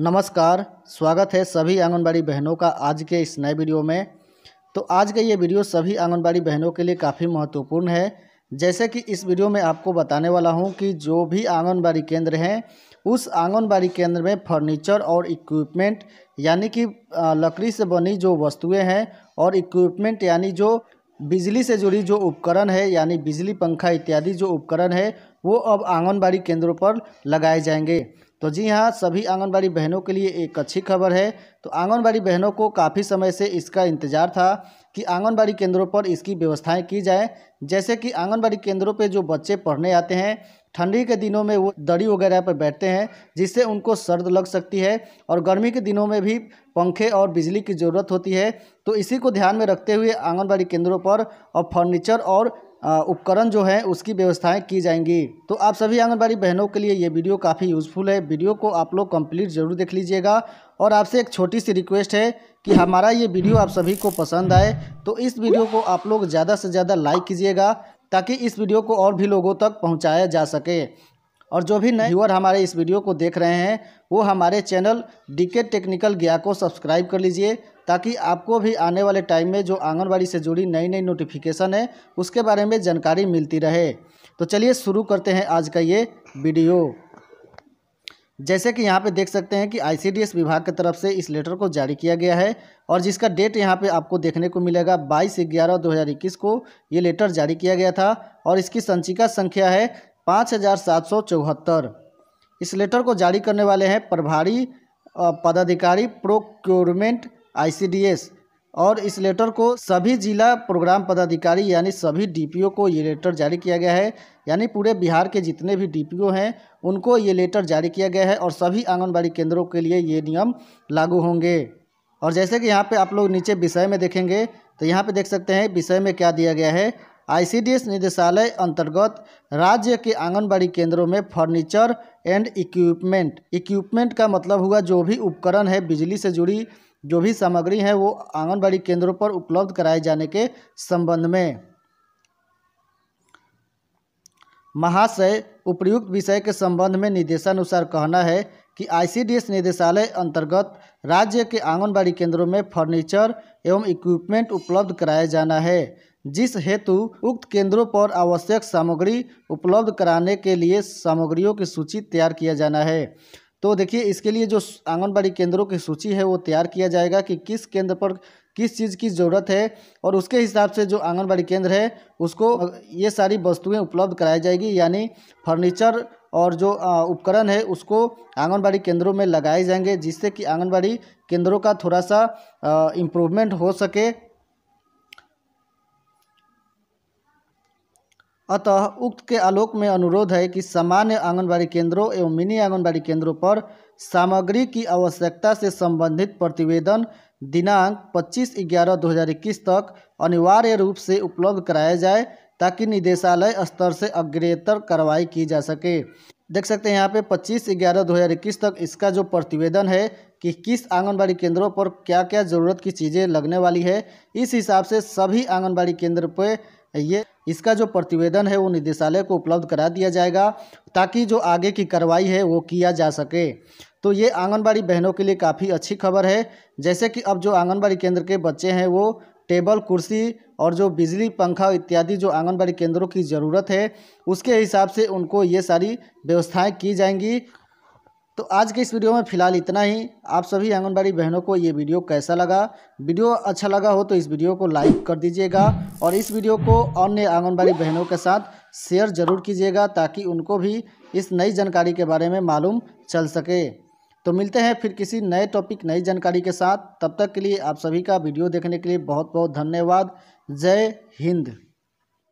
नमस्कार स्वागत है सभी आंगनबाड़ी बहनों का आज के इस नए वीडियो में तो आज का ये वीडियो सभी आंगनबाड़ी बहनों के लिए काफ़ी महत्वपूर्ण है जैसे कि इस वीडियो में आपको बताने वाला हूँ कि जो भी आंगनबाड़ी केंद्र हैं उस आंगनबाड़ी केंद्र में फर्नीचर और इक्विपमेंट यानी कि लकड़ी से बनी जो वस्तुएँ हैं और इक्विपमेंट यानी जो बिजली से जुड़ी जो उपकरण है यानी बिजली पंखा इत्यादि जो उपकरण है वो अब आंगनबाड़ी केंद्रों पर लगाए जाएंगे तो जी हाँ सभी आंगनबाड़ी बहनों के लिए एक अच्छी खबर है तो आंगनबाड़ी बहनों को काफ़ी समय से इसका इंतज़ार था कि आंगनबाड़ी केंद्रों पर इसकी व्यवस्थाएं की जाए जैसे कि आंगनबाड़ी केंद्रों पर जो बच्चे पढ़ने आते हैं ठंडी के दिनों में वो दड़ी वगैरह पर बैठते हैं जिससे उनको सर्द लग सकती है और गर्मी के दिनों में भी पंखे और बिजली की ज़रूरत होती है तो इसी को ध्यान में रखते हुए आंगनबाड़ी केंद्रों पर अब फर्नीचर और उपकरण जो है उसकी व्यवस्थाएं की जाएंगी तो आप सभी आंगनबाड़ी बहनों के लिए ये वीडियो काफ़ी यूज़फुल है वीडियो को आप लोग कंप्लीट ज़रूर देख लीजिएगा और आपसे एक छोटी सी रिक्वेस्ट है कि हमारा ये वीडियो आप सभी को पसंद आए तो इस वीडियो को आप लोग ज़्यादा से ज़्यादा लाइक कीजिएगा ताकि इस वीडियो को और भी लोगों तक पहुँचाया जा सके और जो भी नए व्यूअर हमारे इस वीडियो को देख रहे हैं वो हमारे चैनल डी के टेक्निकल गया को सब्सक्राइब कर लीजिए ताकि आपको भी आने वाले टाइम में जो आंगनबाड़ी से जुड़ी नई नई नोटिफिकेशन है उसके बारे में जानकारी मिलती रहे तो चलिए शुरू करते हैं आज का ये वीडियो जैसे कि यहाँ पे देख सकते हैं कि आईसीडीएस विभाग की तरफ से इस लेटर को जारी किया गया है और जिसका डेट यहाँ पे आपको देखने को मिलेगा बाईस ग्यारह दो हज़ार इक्कीस को ये लेटर जारी किया गया था और इसकी संचिका संख्या है पाँच हज़ार सात सौ चौहत्तर इस लेटर को जारी करने वाले हैं प्रभारी पदाधिकारी प्रोक्योरमेंट आईसीडीएस और इस लेटर को सभी जिला प्रोग्राम पदाधिकारी यानी सभी डीपीओ को ये लेटर जारी किया गया है यानी पूरे बिहार के जितने भी डीपीओ हैं उनको ये लेटर जारी किया गया है और सभी आंगनबाड़ी केंद्रों के लिए ये नियम लागू होंगे और जैसे कि यहाँ पे आप लोग नीचे विषय में देखेंगे तो यहाँ पे देख सकते हैं विषय में क्या दिया गया है आईसीडीएस निदेशालय अंतर्गत राज्य के आंगनबाड़ी केंद्रों में फर्नीचर एंड इक्विपमेंट इक्विपमेंट का मतलब हुआ जो भी उपकरण है बिजली से जुड़ी जो भी सामग्री है वो आंगनबाड़ी केंद्रों पर उपलब्ध कराए जाने के संबंध में महाशय उपयुक्त विषय के संबंध में निदेशानुसार कहना है कि आईसीडीएस निदेशालय अंतर्गत राज्य के आंगनबाड़ी केंद्रों में फर्नीचर एवं इक्विपमेंट उपलब्ध कराया जाना है जिस हेतु उक्त केंद्रों पर आवश्यक सामग्री उपलब्ध कराने के लिए सामग्रियों की सूची तैयार किया जाना है तो देखिए इसके लिए जो आंगनबाड़ी केंद्रों की सूची है वो तैयार किया जाएगा कि किस केंद्र पर किस चीज़ की ज़रूरत है और उसके हिसाब से जो आंगनबाड़ी केंद्र है उसको ये सारी वस्तुएं उपलब्ध कराई जाएगी यानी फर्नीचर और जो उपकरण है उसको आंगनबाड़ी केंद्रों में लगाए जाएंगे जिससे कि आंगनबाड़ी केंद्रों का थोड़ा सा इम्प्रूवमेंट हो सके अतः उक्त के आलोक में अनुरोध है कि सामान्य आंगनबाड़ी केंद्रों एवं मिनी आंगनबाड़ी केंद्रों पर सामग्री की आवश्यकता से संबंधित प्रतिवेदन दिनांक 25 ग्यारह 2021 तक अनिवार्य रूप से उपलब्ध कराया जाए ताकि निदेशालय स्तर से अग्रेतर कार्रवाई की जा सके देख सकते हैं यहाँ पे 25 ग्यारह 2021 तक इसका जो प्रतिवेदन है कि किस आंगनबाड़ी केंद्रों पर क्या क्या ज़रूरत की चीज़ें लगने वाली है इस हिसाब से सभी आंगनबाड़ी केंद्र पर ये इसका जो प्रतिवेदन है वो निदेशालय को उपलब्ध करा दिया जाएगा ताकि जो आगे की कार्रवाई है वो किया जा सके तो ये आंगनबाड़ी बहनों के लिए काफ़ी अच्छी खबर है जैसे कि अब जो आंगनबाड़ी केंद्र के बच्चे हैं वो टेबल कुर्सी और जो बिजली पंखा इत्यादि जो आंगनबाड़ी केंद्रों की ज़रूरत है उसके हिसाब से उनको ये सारी व्यवस्थाएं की जाएंगी तो आज के इस वीडियो में फिलहाल इतना ही आप सभी आंगनबाड़ी बहनों को ये वीडियो कैसा लगा वीडियो अच्छा लगा हो तो इस वीडियो को लाइक कर दीजिएगा और इस वीडियो को अन्य आंगनबाड़ी बहनों के साथ शेयर ज़रूर कीजिएगा ताकि उनको भी इस नई जानकारी के बारे में मालूम चल सके तो मिलते हैं फिर किसी नए टॉपिक नई जानकारी के साथ तब तक के लिए आप सभी का वीडियो देखने के लिए बहुत बहुत धन्यवाद जय हिंद